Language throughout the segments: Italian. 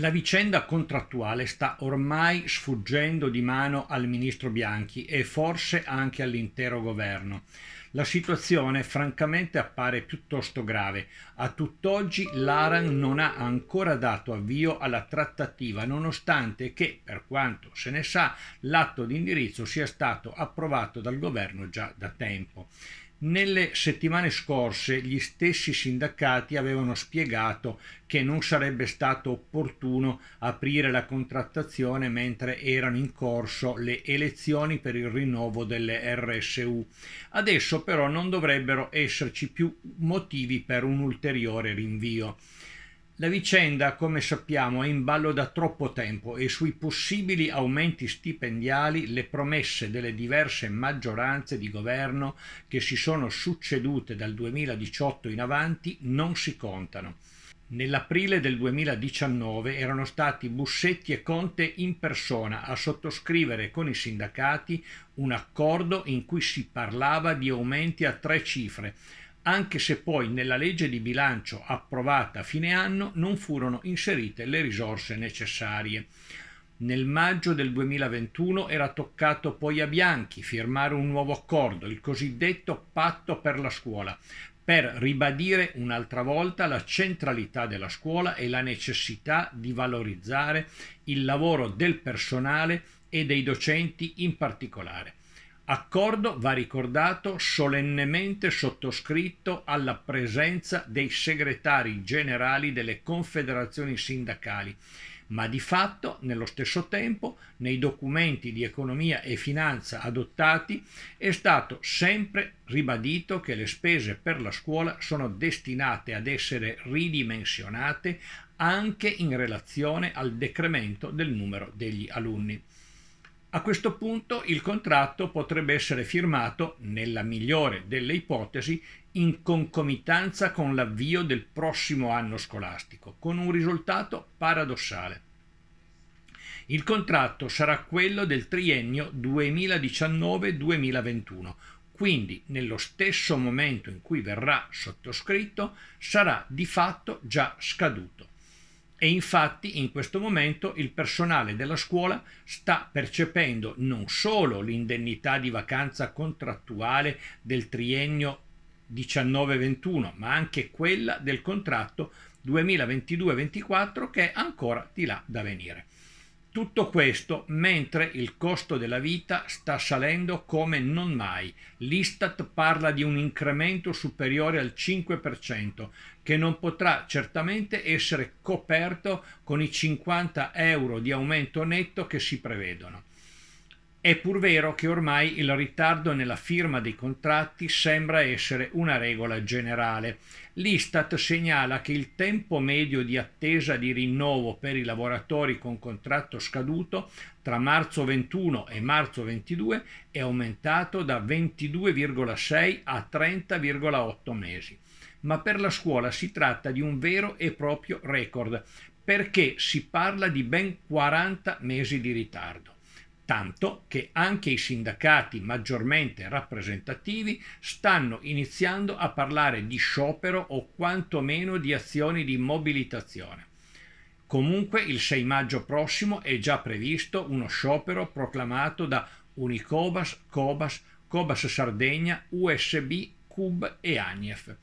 La vicenda contrattuale sta ormai sfuggendo di mano al ministro Bianchi e forse anche all'intero governo. La situazione francamente appare piuttosto grave. A tutt'oggi l'Aran non ha ancora dato avvio alla trattativa, nonostante che, per quanto se ne sa, l'atto di indirizzo sia stato approvato dal governo già da tempo. Nelle settimane scorse gli stessi sindacati avevano spiegato che non sarebbe stato opportuno aprire la contrattazione mentre erano in corso le elezioni per il rinnovo delle RSU. Adesso però non dovrebbero esserci più motivi per un ulteriore rinvio. La vicenda, come sappiamo, è in ballo da troppo tempo e sui possibili aumenti stipendiali le promesse delle diverse maggioranze di governo che si sono succedute dal 2018 in avanti non si contano. Nell'aprile del 2019 erano stati Bussetti e Conte in persona a sottoscrivere con i sindacati un accordo in cui si parlava di aumenti a tre cifre, anche se poi nella legge di bilancio approvata a fine anno non furono inserite le risorse necessarie. Nel maggio del 2021 era toccato poi a Bianchi firmare un nuovo accordo, il cosiddetto patto per la scuola, per ribadire un'altra volta la centralità della scuola e la necessità di valorizzare il lavoro del personale e dei docenti in particolare. Accordo va ricordato solennemente sottoscritto alla presenza dei segretari generali delle confederazioni sindacali, ma di fatto nello stesso tempo nei documenti di economia e finanza adottati è stato sempre ribadito che le spese per la scuola sono destinate ad essere ridimensionate anche in relazione al decremento del numero degli alunni. A questo punto il contratto potrebbe essere firmato, nella migliore delle ipotesi, in concomitanza con l'avvio del prossimo anno scolastico, con un risultato paradossale. Il contratto sarà quello del triennio 2019-2021, quindi nello stesso momento in cui verrà sottoscritto sarà di fatto già scaduto. E infatti in questo momento il personale della scuola sta percependo non solo l'indennità di vacanza contrattuale del triennio 19-21, ma anche quella del contratto 2022-24 che è ancora di là da venire. Tutto questo mentre il costo della vita sta salendo come non mai. L'Istat parla di un incremento superiore al 5%, che non potrà certamente essere coperto con i 50 euro di aumento netto che si prevedono. È pur vero che ormai il ritardo nella firma dei contratti sembra essere una regola generale. L'Istat segnala che il tempo medio di attesa di rinnovo per i lavoratori con contratto scaduto tra marzo 21 e marzo 22 è aumentato da 22,6 a 30,8 mesi. Ma per la scuola si tratta di un vero e proprio record perché si parla di ben 40 mesi di ritardo tanto che anche i sindacati maggiormente rappresentativi stanno iniziando a parlare di sciopero o quantomeno di azioni di mobilitazione. Comunque il 6 maggio prossimo è già previsto uno sciopero proclamato da Unicobas, Cobas, Cobas Sardegna, USB, CUB e ANIEF.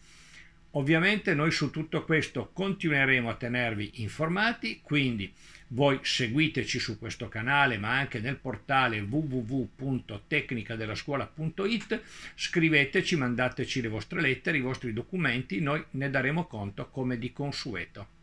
Ovviamente noi su tutto questo continueremo a tenervi informati, quindi voi seguiteci su questo canale ma anche nel portale www.tecnicadellascuola.it, scriveteci, mandateci le vostre lettere, i vostri documenti, noi ne daremo conto come di consueto.